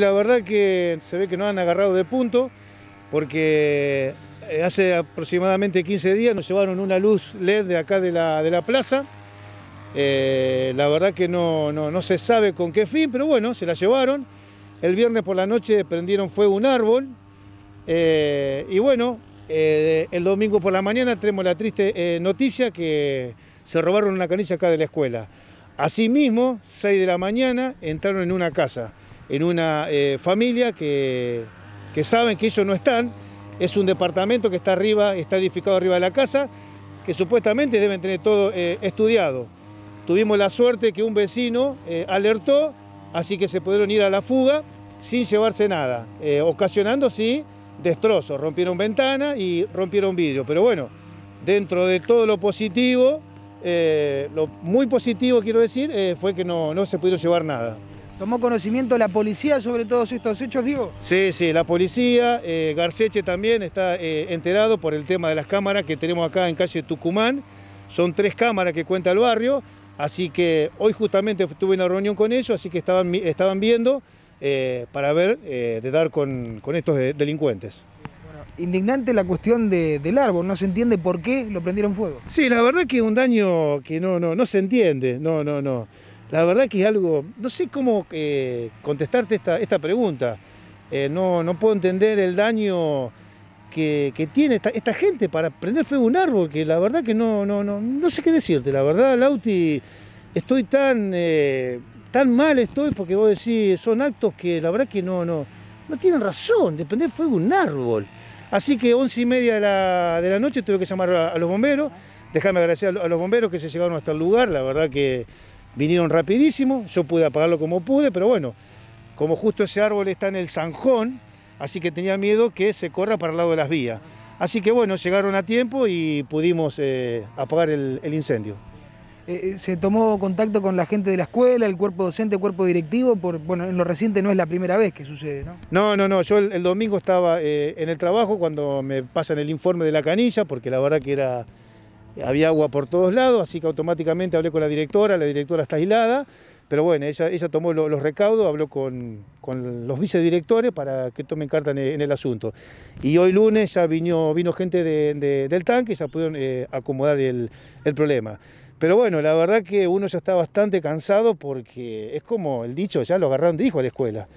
La verdad que se ve que no han agarrado de punto porque eh, hace aproximadamente 15 días nos llevaron una luz LED de acá de la, plaza. Eh, la verdad que no, se sabe con qué fin, pero bueno, se la llevaron. El viernes por la noche prendieron fuego un árbol. Eh, y bueno, el domingo por la mañana tenemos la triste noticia que se robaron una canilla acá de la escuela. Asimismo, 6 de la mañana entraron en una casa en una eh, familia que, saben que ellos no están. Es un departamento que está arriba, está edificado arriba de la casa, que supuestamente deben tener todo eh, estudiado. Tuvimos la suerte que un vecino eh, alertó, así que se pudieron ir a la fuga sin llevarse nada, ocasionando, sí, destrozos. Rompieron ventana y rompieron vidrio, pero bueno, dentro de todo lo positivo, lo muy positivo quiero decir, fue que no, no se pudieron llevar nada. ¿Tomó conocimiento la policía sobre todos estos hechos, digo? Sí, sí, la policía, eh, Garceche también está eh, enterado por el tema de las cámaras que tenemos acá en calle Tucumán. Son tres cámaras que cuenta el barrio, así que hoy justamente tuve una reunión con ellos, así que estaban, estaban viendo eh, para ver de dar con, estos delincuentes indignante la cuestión del árbol, no se entiende por qué lo prendieron fuego. Sí, la verdad que es un daño que no, no, no se entiende, no, no, no. La verdad que es algo, no sé cómo eh, contestarte esta, esta pregunta. Eh, no, no, puedo entender el daño que, tiene esta, gente para prender fuego a un árbol, que la verdad que no, no, no, no sé qué decirte. La verdad, Lauti, estoy tan, eh, tan mal estoy porque vos decís, son actos que la verdad que no, no, no tienen razón de prender fuego a un árbol. Así que once y media de la, noche tuve que llamar a, los bomberos. Déjame agradecer a, a los bomberos que se llegaron hasta el lugar, la verdad que... Vinieron rapidísimo, yo pude apagarlo como pude, pero bueno, como justo ese árbol está en el zanjón, así que tenía miedo que se corra para el lado de las vías. Así que bueno, llegaron a tiempo y pudimos eh, apagar el, incendio. Eh, eh, se tomó contacto con la gente de la escuela, el cuerpo docente, el cuerpo directivo, por, bueno, en lo reciente no es la primera vez que sucede, ¿no? No, no, no, yo el, domingo estaba en el trabajo cuando me pasan el informe de la canilla, porque la verdad que era había agua por todos lados, así que automáticamente hablé con la directora, la directora está aislada, pero bueno, ella, tomó los recaudos, habló con, los vicedirectores para que tomen carta en e, el, asunto. Y hoy lunes ya vino, gente del tanque y ya pudieron eh, acomodar el, el problema. Pero bueno, la verdad que uno ya está bastante cansado porque es como el dicho, ya lo agarraron de hijo a la escuela.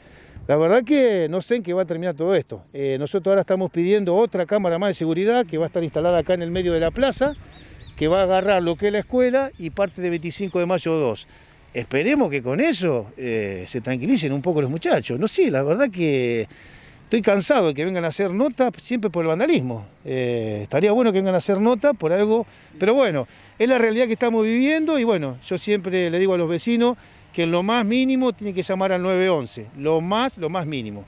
La verdad que no sé en qué va a terminar todo esto. Eh, nosotros ahora estamos pidiendo otra cámara más de seguridad que va a estar instalada acá en el medio de la plaza, que va a agarrar lo que es la escuela y parte de 25 de mayo 2. Esperemos que con eso eh, se tranquilicen un poco los muchachos. No sé, la verdad que estoy cansado de que vengan a hacer nota siempre por el vandalismo. Eh, estaría bueno que vengan a hacer nota por algo, pero bueno, es la realidad que estamos viviendo y bueno, yo siempre le digo a los vecinos que lo más mínimo tiene que llamar al 911, lo más, lo más mínimo.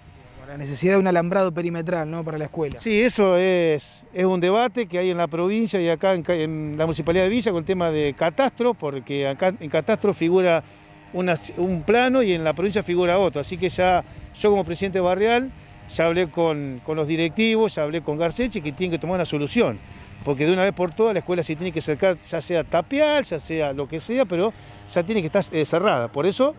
La necesidad de un alambrado perimetral ¿no? para la escuela. Sí, eso es, es un debate que hay en la provincia y acá en, la Municipalidad de Villa con el tema de catastro, porque acá en catastro figura un plano y en la provincia figura otro. Así que ya yo como presidente barrial ya hablé con, los directivos, ya hablé con Garcechi que tienen que tomar una solución porque de una vez por todas la escuela se tiene que cercar, ya sea tapial, ya sea lo que sea, pero ya tiene que estar eh, cerrada. Por eso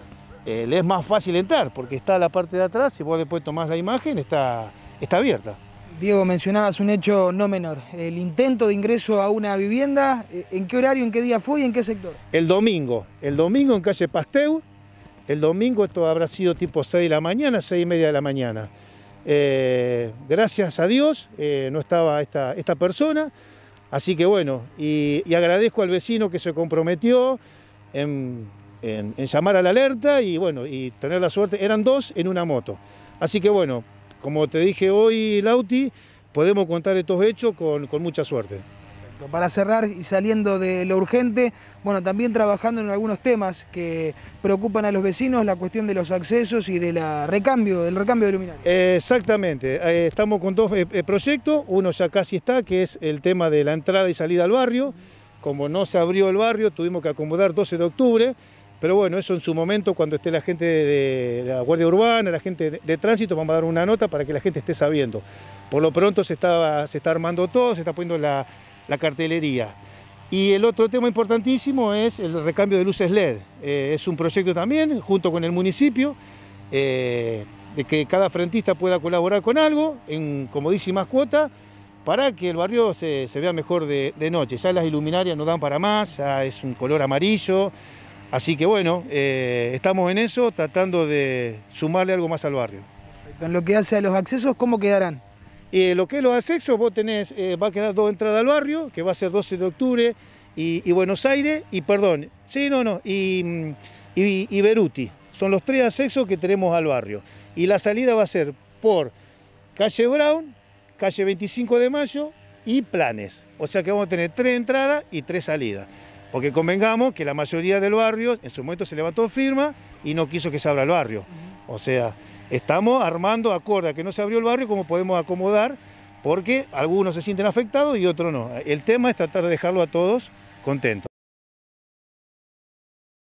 eh, le es más fácil entrar, porque está la parte de atrás y vos después tomás la imagen, está, está abierta. Diego, mencionabas un hecho no menor, el intento de ingreso a una vivienda, eh, ¿en qué horario, en qué día fue y en qué sector? El domingo, el domingo en calle Pasteu, el domingo esto habrá sido tipo 6 de la mañana, 6 y media de la mañana. Eh, gracias a Dios eh, no estaba esta, persona, así que bueno, y, agradezco al vecino que se comprometió en, llamar a la alerta y bueno, y tener la suerte, eran dos en una moto. Así que bueno, como te dije hoy, Lauti, podemos contar estos hechos con mucha suerte. Para cerrar y saliendo de lo urgente, bueno, también trabajando en algunos temas que preocupan a los vecinos, la cuestión de los accesos y de recambio, del recambio de luminarias. Exactamente. Eh, estamos con dos eh, eh, proyectos. Uno ya casi está, que es el tema de la entrada y salida al barrio. Como no se abrió el barrio, tuvimos que acomodar 12 de octubre. Pero bueno, eso en su momento, cuando esté la gente de la Guardia Urbana, la gente de, tránsito, vamos a dar una nota para que la gente esté sabiendo. Por lo pronto se está armando todo, se está poniendo la, la cartelería. Y el otro tema importantísimo es el recambio de luces LED. Eh, es un proyecto también, junto con el municipio, eh, de que cada frentista pueda colaborar con algo, en comodísimas cuotas, para que el barrio se, vea mejor de, noche. Ya las iluminarias no dan para más, ya es un color amarillo. Así que bueno, eh, estamos en eso, tratando de sumarle algo más al barrio. Con lo que hace a los accesos, ¿cómo quedarán? Eh, lo que es los accesos, vos tenés, eh, va a quedar dos entradas al barrio, que va a ser 12 de octubre y, Buenos Aires, y perdón, sí, no, no, mm, y, Beruti. Son los tres accesos que tenemos al barrio. Y la salida va a ser por calle Brown, calle 25 de Mayo y Planes. O sea que vamos a tener tres entradas y tres salidas. Porque convengamos que la mayoría del barrio en su momento se levantó firma y no quiso que se abra el barrio. O sea, Estamos armando acorde a que no se abrió el barrio, cómo podemos acomodar, porque algunos se sienten afectados y otros no. El tema es tratar de dejarlo a todos contentos.